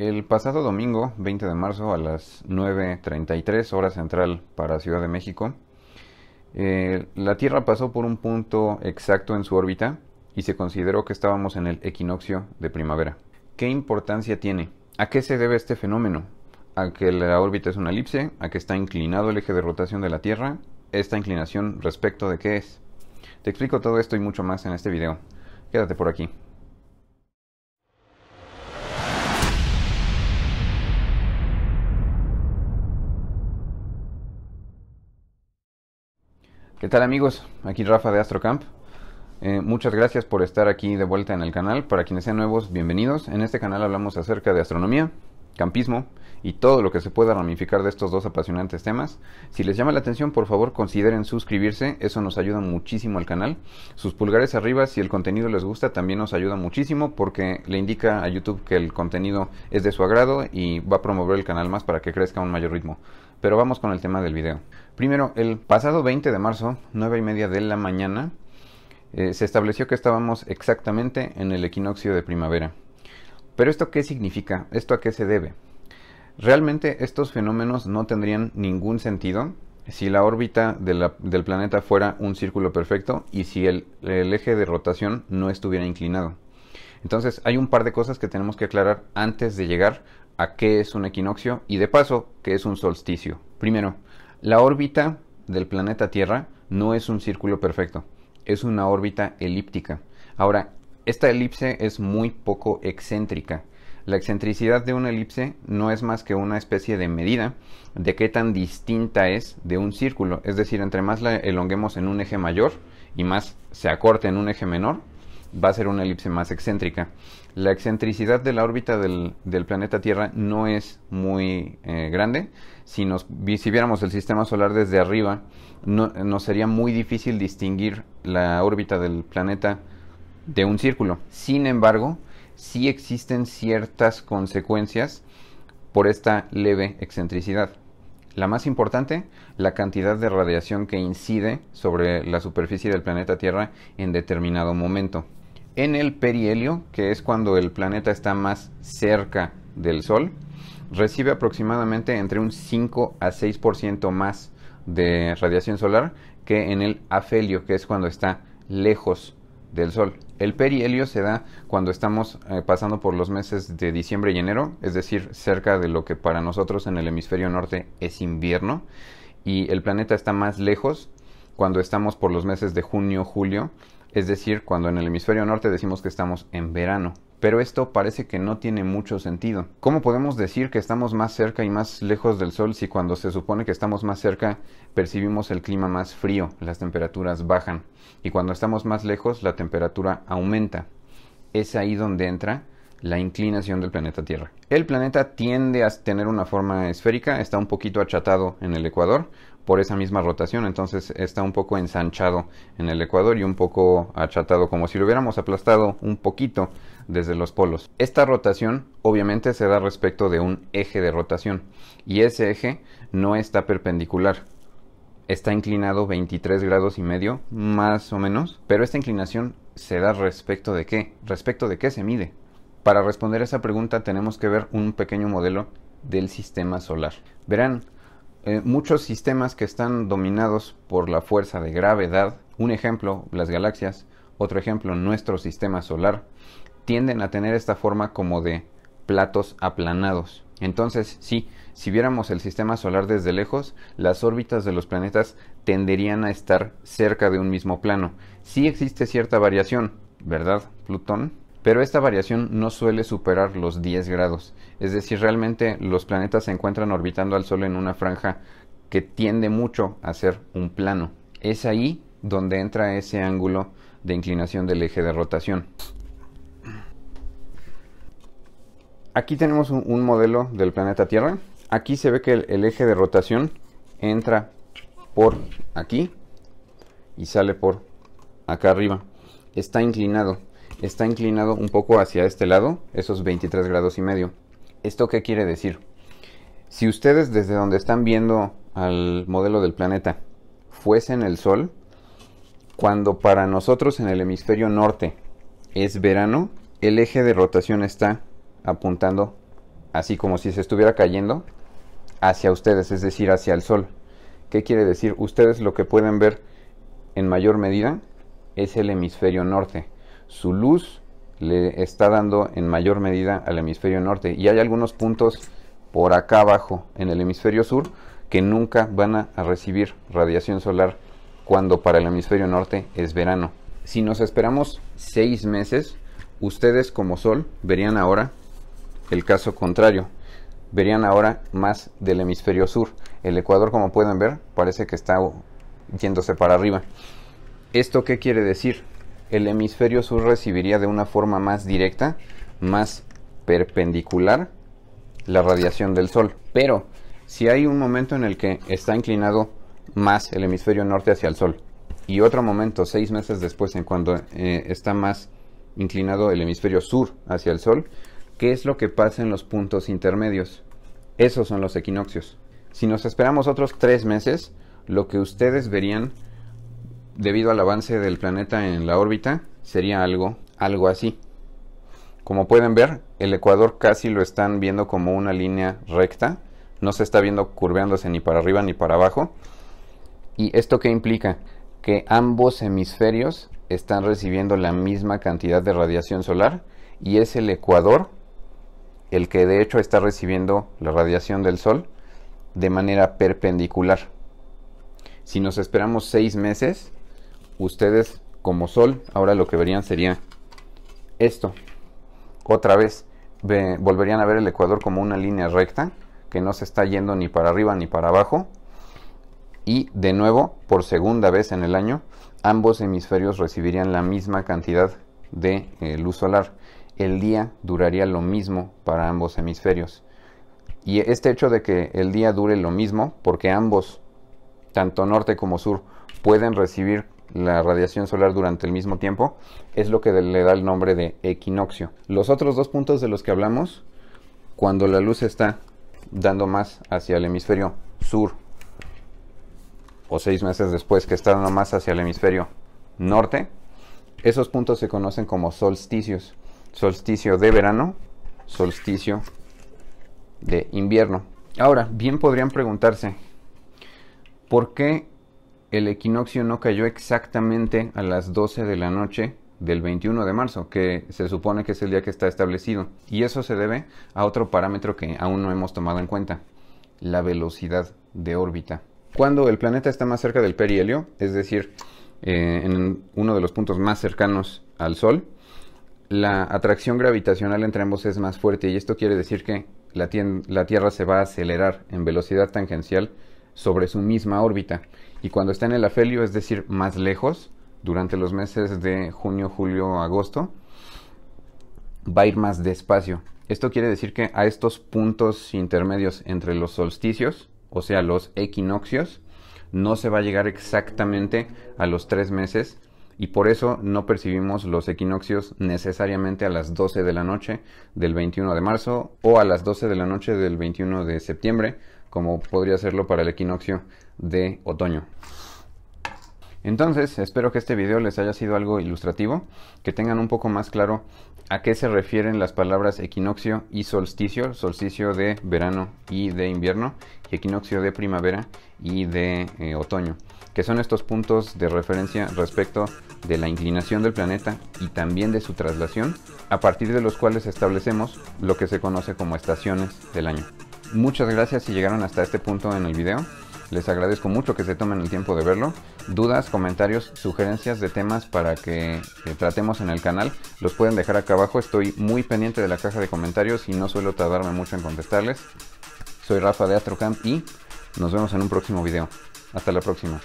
El pasado domingo, 20 de marzo, a las 9.33 hora central para Ciudad de México, eh, la Tierra pasó por un punto exacto en su órbita y se consideró que estábamos en el equinoccio de primavera. ¿Qué importancia tiene? ¿A qué se debe este fenómeno? ¿A que la órbita es una elipse? ¿A que está inclinado el eje de rotación de la Tierra? ¿Esta inclinación respecto de qué es? Te explico todo esto y mucho más en este video. Quédate por aquí. ¿Qué tal amigos? Aquí Rafa de AstroCamp. Eh, muchas gracias por estar aquí de vuelta en el canal. Para quienes sean nuevos, bienvenidos. En este canal hablamos acerca de astronomía, campismo y todo lo que se pueda ramificar de estos dos apasionantes temas. Si les llama la atención, por favor consideren suscribirse, eso nos ayuda muchísimo al canal. Sus pulgares arriba, si el contenido les gusta, también nos ayuda muchísimo porque le indica a YouTube que el contenido es de su agrado y va a promover el canal más para que crezca a un mayor ritmo. Pero vamos con el tema del video. Primero, el pasado 20 de marzo, 9 y media de la mañana, eh, se estableció que estábamos exactamente en el equinoccio de primavera. Pero esto qué significa? ¿Esto a qué se debe? Realmente estos fenómenos no tendrían ningún sentido si la órbita del planeta fuera un círculo perfecto y si el eje de rotación no estuviera inclinado. Entonces hay un par de cosas que tenemos que aclarar antes de llegar a qué es un equinoccio y de paso qué es un solsticio. Primero, la órbita del planeta Tierra no es un círculo perfecto, es una órbita elíptica. Ahora, esta elipse es muy poco excéntrica. La excentricidad de una elipse no es más que una especie de medida de qué tan distinta es de un círculo. Es decir, entre más la elonguemos en un eje mayor y más se acorte en un eje menor, va a ser una elipse más excéntrica. La excentricidad de la órbita del, planeta Tierra no es muy eh, grande. Si, nos, si viéramos el sistema solar desde arriba, no, nos sería muy difícil distinguir la órbita del planeta de un círculo. Sin embargo, sí existen ciertas consecuencias por esta leve excentricidad. La más importante, la cantidad de radiación que incide sobre la superficie del planeta Tierra en determinado momento en el perihelio, que es cuando el planeta está más cerca del Sol, recibe aproximadamente entre un 5 a 6% más de radiación solar que en el afelio, que es cuando está lejos del Sol. El perihelio se da cuando estamos eh, pasando por los meses de diciembre y enero, es decir, cerca de lo que para nosotros en el hemisferio norte es invierno, y el planeta está más lejos cuando estamos por los meses de junio, julio, es decir, cuando en el hemisferio norte decimos que estamos en verano. Pero esto parece que no tiene mucho sentido. ¿Cómo podemos decir que estamos más cerca y más lejos del Sol si cuando se supone que estamos más cerca percibimos el clima más frío, las temperaturas bajan? Y cuando estamos más lejos la temperatura aumenta. Es ahí donde entra la inclinación del planeta Tierra. El planeta tiende a tener una forma esférica, está un poquito achatado en el ecuador, por esa misma rotación, entonces está un poco ensanchado en el ecuador y un poco achatado, como si lo hubiéramos aplastado un poquito desde los polos. Esta rotación obviamente se da respecto de un eje de rotación y ese eje no está perpendicular, está inclinado 23 grados y medio, más o menos, pero esta inclinación se da respecto de qué, respecto de qué se mide. Para responder a esa pregunta tenemos que ver un pequeño modelo del sistema solar. Verán, eh, muchos sistemas que están dominados por la fuerza de gravedad, un ejemplo, las galaxias, otro ejemplo, nuestro sistema solar, tienden a tener esta forma como de platos aplanados. Entonces, sí, si viéramos el sistema solar desde lejos, las órbitas de los planetas tenderían a estar cerca de un mismo plano. Sí existe cierta variación, ¿verdad, Plutón? pero esta variación no suele superar los 10 grados, es decir, realmente los planetas se encuentran orbitando al Sol en una franja que tiende mucho a ser un plano. Es ahí donde entra ese ángulo de inclinación del eje de rotación. Aquí tenemos un, modelo del planeta Tierra. Aquí se ve que el eje de rotación entra por aquí y sale por acá arriba. Está inclinado está inclinado un poco hacia este lado, esos 23 grados y medio. ¿Esto qué quiere decir? Si ustedes desde donde están viendo al modelo del planeta fuesen el Sol, cuando para nosotros en el hemisferio norte es verano, el eje de rotación está apuntando así como si se estuviera cayendo hacia ustedes, es decir, hacia el Sol. ¿Qué quiere decir? Ustedes lo que pueden ver en mayor medida es el hemisferio norte su luz le está dando en mayor medida al hemisferio norte. Y hay algunos puntos por acá abajo en el hemisferio sur que nunca van a, recibir radiación solar cuando para el hemisferio norte es verano. Si nos esperamos seis meses, ustedes como Sol verían ahora el caso contrario. Verían ahora más del hemisferio sur. El Ecuador, como pueden ver, parece que está yéndose para arriba. ¿Esto qué quiere decir? el hemisferio sur recibiría de una forma más directa, más perpendicular, la radiación del Sol. Pero si hay un momento en el que está inclinado más el hemisferio norte hacia el Sol y otro momento, seis meses después, en cuando eh, está más inclinado el hemisferio sur hacia el Sol, ¿qué es lo que pasa en los puntos intermedios? Esos son los equinoccios. Si nos esperamos otros tres meses, lo que ustedes verían debido al avance del planeta en la órbita, sería algo, algo así. Como pueden ver, el ecuador casi lo están viendo como una línea recta, no se está viendo curveándose ni para arriba ni para abajo. ¿Y esto qué implica? Que ambos hemisferios están recibiendo la misma cantidad de radiación solar y es el ecuador el que de hecho está recibiendo la radiación del sol de manera perpendicular. Si nos esperamos seis meses, ustedes como sol, ahora lo que verían sería esto. Otra vez, volverían a ver el ecuador como una línea recta que no se está yendo ni para arriba ni para abajo. Y de nuevo, por segunda vez en el año, ambos hemisferios recibirían la misma cantidad de eh, luz solar. El día duraría lo mismo para ambos hemisferios. Y este hecho de que el día dure lo mismo, porque ambos, tanto norte como sur, pueden recibir la radiación solar durante el mismo tiempo, es lo que le da el nombre de equinoccio. Los otros dos puntos de los que hablamos, cuando la luz está dando más hacia el hemisferio sur, o seis meses después que está dando más hacia el hemisferio norte, esos puntos se conocen como solsticios. Solsticio de verano, solsticio de invierno. Ahora, bien podrían preguntarse, ¿por qué el equinoccio no cayó exactamente a las 12 de la noche del 21 de marzo, que se supone que es el día que está establecido. Y eso se debe a otro parámetro que aún no hemos tomado en cuenta, la velocidad de órbita. Cuando el planeta está más cerca del perihelio, es decir, eh, en uno de los puntos más cercanos al Sol, la atracción gravitacional entre ambos es más fuerte y esto quiere decir que la, la Tierra se va a acelerar en velocidad tangencial sobre su misma órbita. Y cuando está en el afelio, es decir, más lejos, durante los meses de junio, julio, agosto, va a ir más despacio. Esto quiere decir que a estos puntos intermedios entre los solsticios, o sea, los equinoccios, no se va a llegar exactamente a los tres meses y por eso no percibimos los equinoccios necesariamente a las 12 de la noche del 21 de marzo o a las 12 de la noche del 21 de septiembre como podría serlo para el equinoccio de otoño. Entonces, espero que este video les haya sido algo ilustrativo, que tengan un poco más claro a qué se refieren las palabras equinoccio y solsticio, solsticio de verano y de invierno, y equinoccio de primavera y de eh, otoño, que son estos puntos de referencia respecto de la inclinación del planeta y también de su traslación, a partir de los cuales establecemos lo que se conoce como estaciones del año. Muchas gracias si llegaron hasta este punto en el video. Les agradezco mucho que se tomen el tiempo de verlo. Dudas, comentarios, sugerencias de temas para que, eh, tratemos en el canal, los pueden dejar acá abajo. Estoy muy pendiente de la caja de comentarios y no suelo tardarme mucho en contestarles. Soy Rafa de AstroCamp y nos vemos en un próximo video. Hasta la próxima.